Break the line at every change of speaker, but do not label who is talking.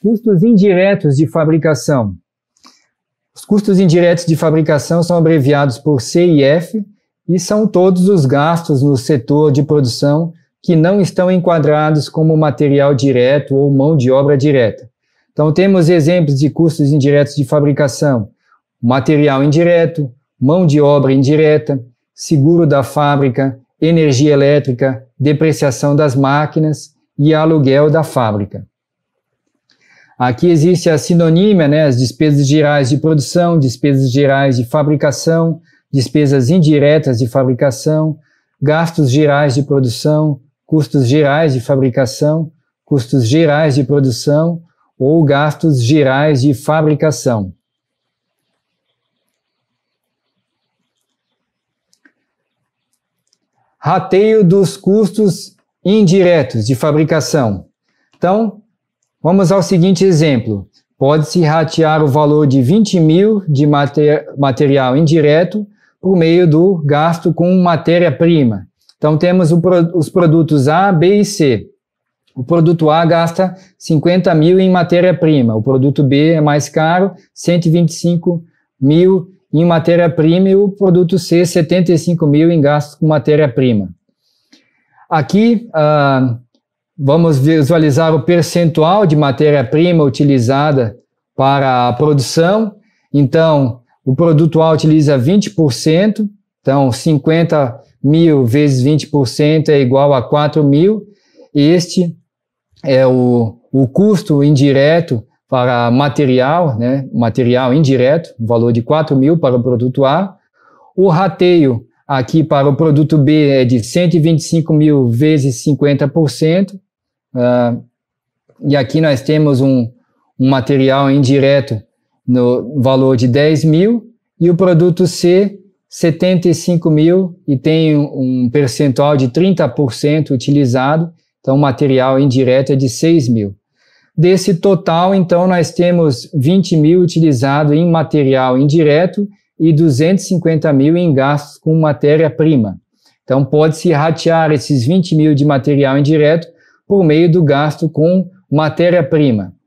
Custos indiretos de fabricação. Os custos indiretos de fabricação são abreviados por CIF e são todos os gastos no setor de produção que não estão enquadrados como material direto ou mão de obra direta. Então, temos exemplos de custos indiretos de fabricação: material indireto, mão de obra indireta, seguro da fábrica, energia elétrica, depreciação das máquinas e aluguel da fábrica. Aqui existe a sinonímia, né, as despesas gerais de produção, despesas gerais de fabricação, despesas indiretas de fabricação, gastos gerais de produção, custos gerais de fabricação, custos gerais de produção ou gastos gerais de fabricação. Rateio dos custos indiretos de fabricação. Então, Vamos ao seguinte exemplo. Pode-se ratear o valor de 20 mil de mater, material indireto por meio do gasto com matéria-prima. Então, temos o, os produtos A, B e C. O produto A gasta 50 mil em matéria-prima, o produto B é mais caro, 125 mil em matéria-prima e o produto C, 75 mil em gastos com matéria-prima. Aqui, uh, Vamos visualizar o percentual de matéria-prima utilizada para a produção. Então, o produto A utiliza 20%, então 50 mil vezes 20% é igual a 4 mil. Este é o, o custo indireto para material, né? material indireto, um valor de 4 mil para o produto A. O rateio aqui para o produto B é de 125 mil vezes 50%, Uh, e aqui nós temos um, um material indireto no valor de 10 mil e o produto C 75 mil e tem um percentual de 30% utilizado, então o material indireto é de 6 mil. Desse total, então, nós temos 20 mil utilizado em material indireto e 250 mil em gastos com matéria-prima. Então, pode-se ratear esses 20 mil de material indireto por meio do gasto com matéria-prima.